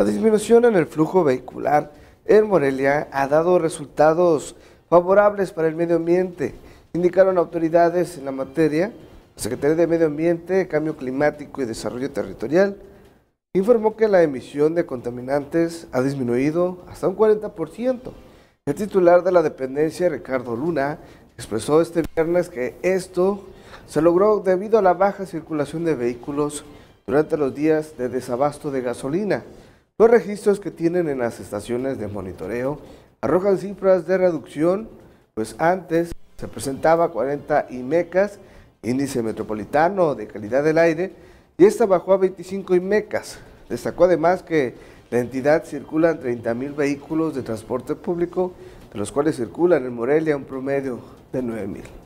La disminución en el flujo vehicular en Morelia ha dado resultados favorables para el medio ambiente, indicaron autoridades en la materia. La Secretaría de Medio Ambiente, Cambio Climático y Desarrollo Territorial informó que la emisión de contaminantes ha disminuido hasta un 40%. El titular de la dependencia, Ricardo Luna, expresó este viernes que esto se logró debido a la baja circulación de vehículos durante los días de desabasto de gasolina. Los registros que tienen en las estaciones de monitoreo arrojan cifras de reducción, pues antes se presentaba 40 IMECAS, índice metropolitano de calidad del aire, y esta bajó a 25 IMECAS. Destacó además que la entidad circulan 30.000 vehículos de transporte público, de los cuales circulan en Morelia un promedio de 9.000.